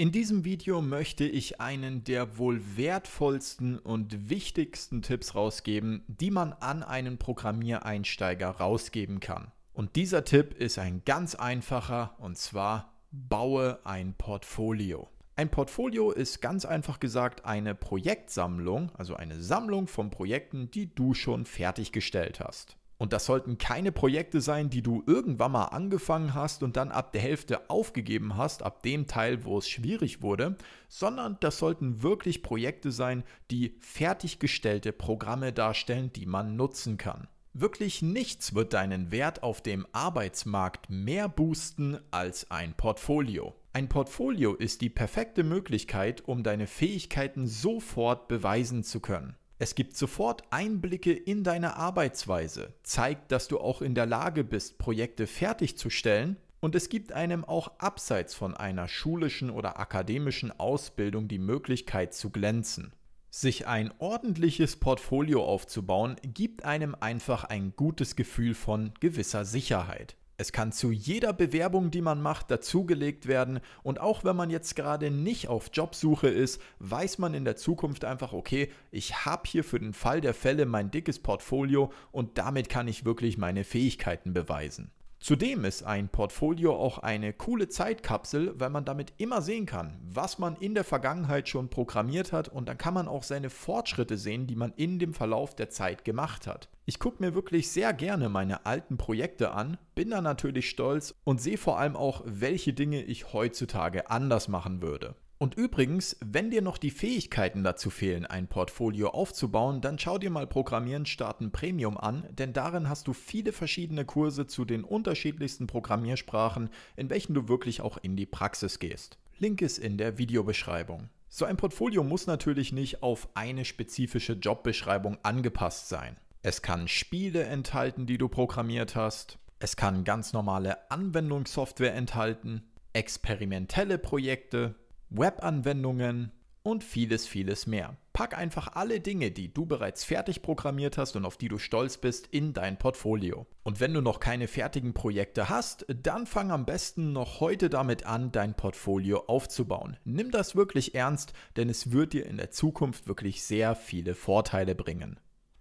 In diesem Video möchte ich einen der wohl wertvollsten und wichtigsten Tipps rausgeben, die man an einen Programmiereinsteiger rausgeben kann. Und dieser Tipp ist ein ganz einfacher und zwar baue ein Portfolio. Ein Portfolio ist ganz einfach gesagt eine Projektsammlung, also eine Sammlung von Projekten, die du schon fertiggestellt hast. Und das sollten keine Projekte sein, die du irgendwann mal angefangen hast und dann ab der Hälfte aufgegeben hast, ab dem Teil, wo es schwierig wurde, sondern das sollten wirklich Projekte sein, die fertiggestellte Programme darstellen, die man nutzen kann. Wirklich nichts wird deinen Wert auf dem Arbeitsmarkt mehr boosten als ein Portfolio. Ein Portfolio ist die perfekte Möglichkeit, um deine Fähigkeiten sofort beweisen zu können. Es gibt sofort Einblicke in deine Arbeitsweise, zeigt, dass du auch in der Lage bist, Projekte fertigzustellen und es gibt einem auch abseits von einer schulischen oder akademischen Ausbildung die Möglichkeit zu glänzen. Sich ein ordentliches Portfolio aufzubauen, gibt einem einfach ein gutes Gefühl von gewisser Sicherheit. Es kann zu jeder Bewerbung, die man macht, dazugelegt werden und auch wenn man jetzt gerade nicht auf Jobsuche ist, weiß man in der Zukunft einfach, okay, ich habe hier für den Fall der Fälle mein dickes Portfolio und damit kann ich wirklich meine Fähigkeiten beweisen. Zudem ist ein Portfolio auch eine coole Zeitkapsel, weil man damit immer sehen kann, was man in der Vergangenheit schon programmiert hat und dann kann man auch seine Fortschritte sehen, die man in dem Verlauf der Zeit gemacht hat. Ich gucke mir wirklich sehr gerne meine alten Projekte an, bin da natürlich stolz und sehe vor allem auch, welche Dinge ich heutzutage anders machen würde. Und übrigens, wenn dir noch die Fähigkeiten dazu fehlen, ein Portfolio aufzubauen, dann schau dir mal Programmieren starten Premium an, denn darin hast du viele verschiedene Kurse zu den unterschiedlichsten Programmiersprachen, in welchen du wirklich auch in die Praxis gehst. Link ist in der Videobeschreibung. So ein Portfolio muss natürlich nicht auf eine spezifische Jobbeschreibung angepasst sein. Es kann Spiele enthalten, die du programmiert hast. Es kann ganz normale Anwendungssoftware enthalten, experimentelle Projekte, Webanwendungen und vieles, vieles mehr. Pack einfach alle Dinge, die du bereits fertig programmiert hast und auf die du stolz bist, in dein Portfolio. Und wenn du noch keine fertigen Projekte hast, dann fang am besten noch heute damit an, dein Portfolio aufzubauen. Nimm das wirklich ernst, denn es wird dir in der Zukunft wirklich sehr viele Vorteile bringen.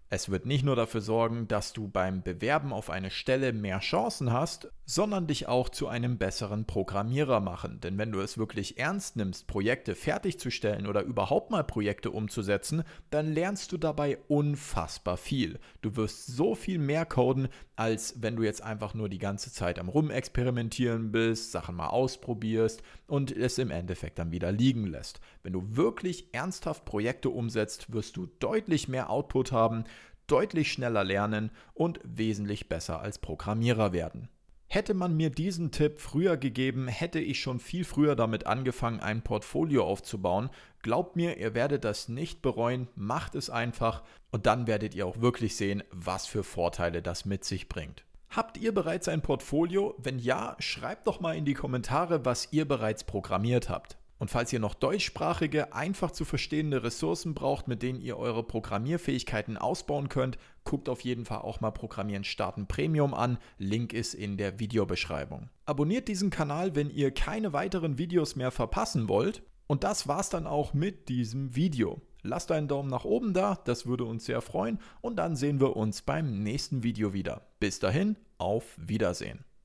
Es wird nicht nur dafür sorgen, dass du beim Bewerben auf eine Stelle mehr Chancen hast, sondern dich auch zu einem besseren Programmierer machen. Denn wenn du es wirklich ernst nimmst, Projekte fertigzustellen oder überhaupt mal Projekte umzusetzen, dann lernst du dabei unfassbar viel. Du wirst so viel mehr coden, als wenn du jetzt einfach nur die ganze Zeit am Rumexperimentieren bist, Sachen mal ausprobierst und es im Endeffekt dann wieder liegen lässt. Wenn du wirklich ernsthaft Projekte umsetzt, wirst du deutlich mehr Output haben deutlich schneller lernen und wesentlich besser als Programmierer werden. Hätte man mir diesen Tipp früher gegeben, hätte ich schon viel früher damit angefangen, ein Portfolio aufzubauen. Glaubt mir, ihr werdet das nicht bereuen, macht es einfach und dann werdet ihr auch wirklich sehen, was für Vorteile das mit sich bringt. Habt ihr bereits ein Portfolio? Wenn ja, schreibt doch mal in die Kommentare, was ihr bereits programmiert habt. Und falls ihr noch deutschsprachige, einfach zu verstehende Ressourcen braucht, mit denen ihr eure Programmierfähigkeiten ausbauen könnt, guckt auf jeden Fall auch mal Programmieren starten Premium an. Link ist in der Videobeschreibung. Abonniert diesen Kanal, wenn ihr keine weiteren Videos mehr verpassen wollt. Und das war's dann auch mit diesem Video. Lasst einen Daumen nach oben da, das würde uns sehr freuen. Und dann sehen wir uns beim nächsten Video wieder. Bis dahin, auf Wiedersehen.